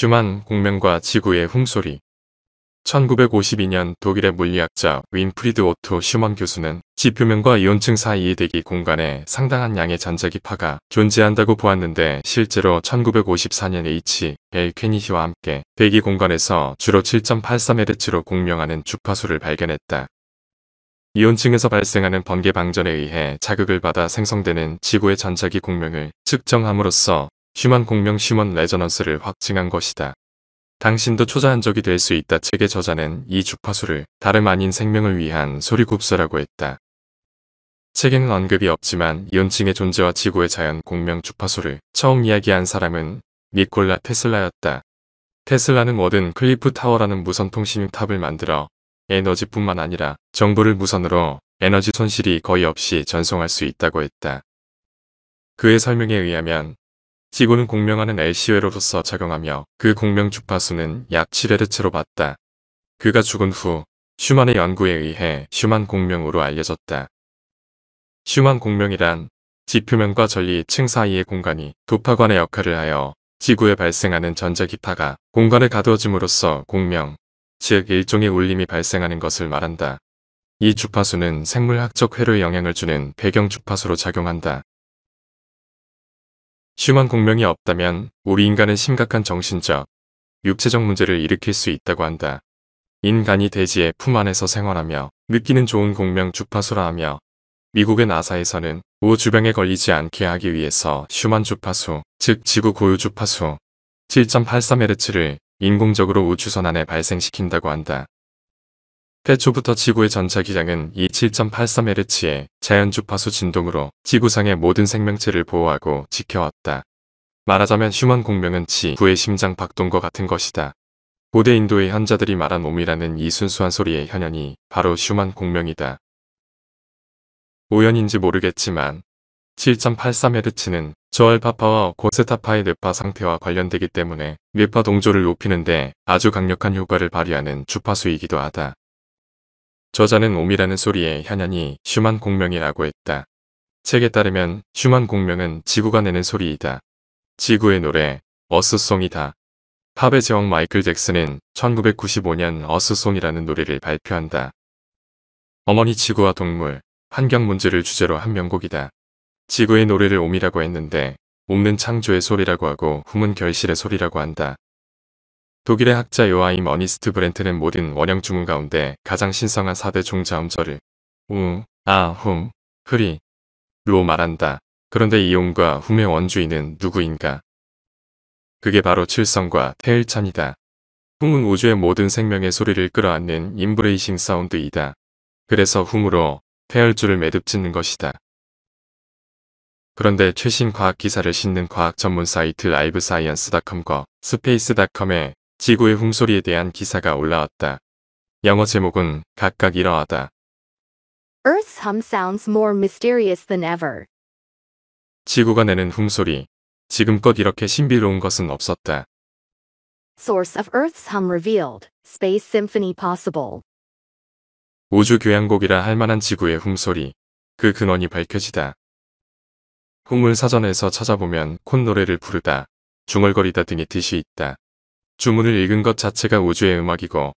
슈만 공명과 지구의 h 소리 1952년 독일의 물리학자 윈프리드 오토 슈먼 교수는 지표면과 이온층 사이의 대기 공간에 상당한 양의 전자기파가 존재한다고 보았는데 실제로 1954년 H. 벨케니시와 함께 대기 공간에서 주로 7.83Hz로 공명하는 주파수를 발견했다. 이온층에서 발생하는 번개 방전에 의해 자극을 받아 생성되는 지구의 전자기 공명을 측정함으로써 슈만 공명 슈먼 레저넌스를 확증한 것이다. 당신도 초자한 적이 될 수 있다 책의 저자는 이 주파수를 다름 아닌 생명을 위한 소리굽수라고 했다. 책에는 언급이 없지만 이온층의 존재와 지구의 자연 공명 주파수를 처음 이야기한 사람은 니콜라 테슬라였다. 테슬라는 워든 클리프 타워라는 무선 통신 탑을 만들어 에너지뿐만 아니라 정보를 무선으로 에너지 손실이 거의 없이 전송할 수 있다고 했다. 그의 설명에 의하면 지구는 공명하는 l c 회로서 작용하며 그 공명 주파수는 약 7헤르츠로 봤다 그가 죽은 후 슈만의 연구에 의해 슈만 공명으로 알려졌다. 슈만 공명이란 지표면과 전리층 사이의 공간이 도파관의 역할을 하여 지구에 발생하는 전자기파가 공간을 가두어짐으로써 공명, 즉 일종의 울림이 발생하는 것을 말한다. 이 주파수는 생물학적 회로에 영향을 주는 배경 주파수로 작용한다. 슈만 공명이 없다면 우리 인간은 심각한 정신적, 육체적 문제를 일으킬 수 있다고 한다. 인간이 대지의 품 안에서 생활하며 느끼는 좋은 공명 주파수라 하며 미국의 나사에서는 우주병에 걸리지 않게 하기 위해서 슈만 주파수, 즉 지구 고유 주파수 7.83Hz를 인공적으로 우주선 안에 발생시킨다고 한다. 태초부터 지구의 전차 기장은 이 7.83Hz의 자연주파수 진동으로 지구상의 모든 생명체를 보호하고 지켜왔다. 말하자면 휴먼 공명은 지구의 심장 박동과 같은 것이다. 고대 인도의 현자들이 말한 몸이라는이 순수한 소리의 현현이 바로 휴먼 공명이다. 우연인지 모르겠지만 7.83Hz는 저알파파와 고세타파의 뇌파 상태와 관련되기 때문에 뇌파 동조를 높이는데 아주 강력한 효과를 발휘하는 주파수이기도 하다. 저자는 옴이라는 소리에 현현이 슈만 공명이라고 했다. 책에 따르면 슈만 공명은 지구가 내는 소리이다. 지구의 노래, 어스송이다. 팝의 제왕 마이클 잭슨은 1995년 어스송이라는 노래를 발표한다. 어머니 지구와 동물, 환경 문제를 주제로 한 명곡이다. 지구의 노래를 옴이라고 했는데 옴는 창조의 소리라고 하고 h u 은 결실의 소리라고 한다. 독일의 학자 요하임 어니스트 브렌트는 모든 원형 주문 가운데 가장 신성한 4대 종자음절을 우, 아, 훔, 흐리 로 말한다. 그런데 이온과 훔의 원주인은 누구인가? 그게 바로 칠성과 테일찬이다. 훔은 우주의 모든 생명의 소리를 끌어안는 인브레이싱 사운드이다. 그래서 훔으로 폐혈주를 매듭짓는 것이다. 그런데 최신 과학 기사를 싣는 과학 전문 사이트 라이브사이언스닷컴과 스페이스닷컴의 지구의 홍소리에 대한 기사가 올라왔다. 영어 제목은 각각 이러하다. Earth's hum sounds more mysterious than ever. 지구가 내는 웅소리. 지금껏 이렇게 신비로운 것은 없었다. Source of Earth's hum revealed. Space symphony possible. 우주 교향곡이라 할 만한 지구의 웅소리. 그 근원이 밝혀지다. 홍물 사전에서 찾아보면 콧노래를 부르다, 중얼거리다 등의 뜻이 있다. 주문을 읽은 것 자체가 우주의 음악이고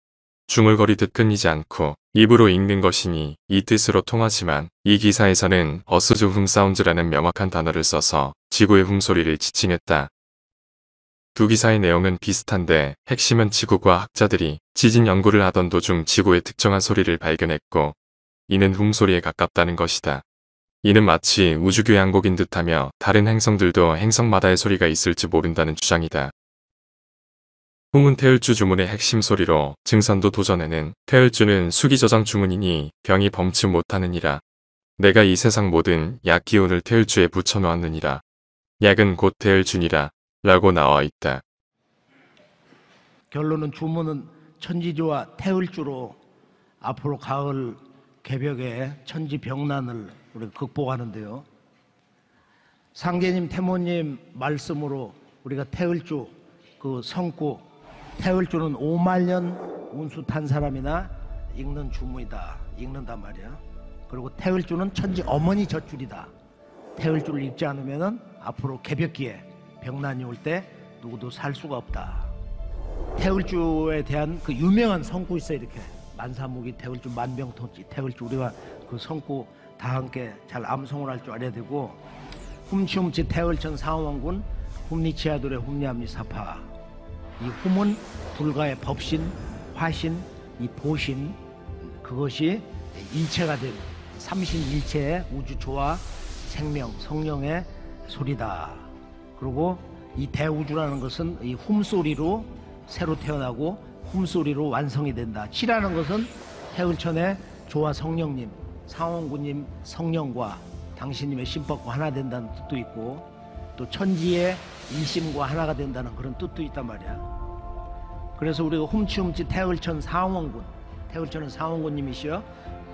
중얼거리듯 끊이지 않고 입으로 읽는 것이니 이 뜻으로 통하지만 이 기사에서는 어스조 훔사운즈라는 명확한 단어를 써서 지구의 훔소리를 지칭했다. 두 기사의 내용은 비슷한데 핵심은 지구과 학자들이 지진 연구를 하던 도중 지구의 특정한 소리를 발견했고 이는 훔소리에 가깝다는 것이다. 이는 마치 우주교양곡인 듯하며 다른 행성들도 행성마다의 소리가 있을지 모른다는 주장이다. 홍은태율주 주문의 핵심 소리로 증산도 도전에는 태율주는 수기저장 주문이니 병이 범치 못하느니라. 내가 이 세상 모든 약 기운을 태율주에 붙여놓았느니라. 약은 곧 태율주니라. 라고 나와 있다. 결론은 주문은 천지주와 태율주로 앞으로 가을 개벽에 천지 병난을 우리 극복하는데요. 상계님, 태모님 말씀으로 우리가 태율주 그 성구 태울주는 5만 년 운수 탄 사람이나 읽는 주문이다. 읽는단 말이야. 그리고 태울주는 천지 어머니 젖줄이다. 태울주를 읽지 않으면 앞으로 개벽기에 병난이 올 때 누구도 살 수가 없다. 태울주에 대한 그 유명한 성구 있어 이렇게 만사무기 태울주 만병통치 태울주 우리가 그 성구 다 함께 잘 암송을 할 줄 알아야 되고 훔치훔치 태울천 사원군 훔니치아돌의 훔니암니 사파 이 홈은 불가의 법신, 화신, 이 보신 그것이 일체가 되고 삼신일체의 우주조화 생명, 성령의 소리다. 그리고 이 대우주라는 것은 이홈소리로 새로 태어나고 홈소리로 완성이 된다. 치라는 것은 태운천의 조화 성령님, 상원구님 성령과 당신님의 신법과 하나 된다는 뜻도 있고 또 천지의 일심과 하나가 된다는 그런 뜻도 있단 말이야. 그래서 우리가 훔치훔치 태울천 상원군, 태울천은 상원군님이시여,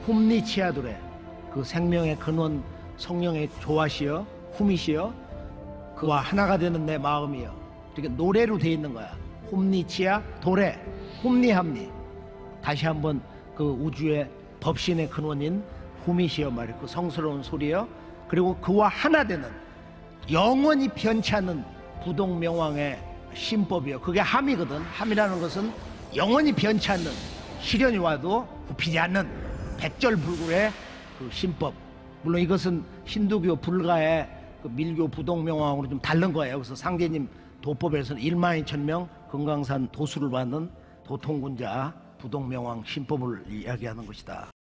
훔니치아도래그 생명의 근원 성령의 조화시여, 훔이시여 그와 하나가 되는 내 마음이여. 이렇게 노래로 돼 있는 거야. 훔니치아 도래, 훔니합니 다시 한번 그 우주의 법신의 근원인 훔이시여말이그 성스러운 소리여, 그리고 그와 하나 되는 영원히 변치 않는 부동명왕의 신법이요. 그게 함이거든. 함이라는 것은 영원히 변치 않는 시련이 와도 굽히지 않는 백절불굴의 그 신법. 물론 이것은 힌두교 불가의 그 밀교 부동명왕으로 좀 다른 거예요. 그래서 상제님 도법에서는 1만 2천 명 금강산 도수를 받는 도통군자 부동명왕 신법을 이야기하는 것이다.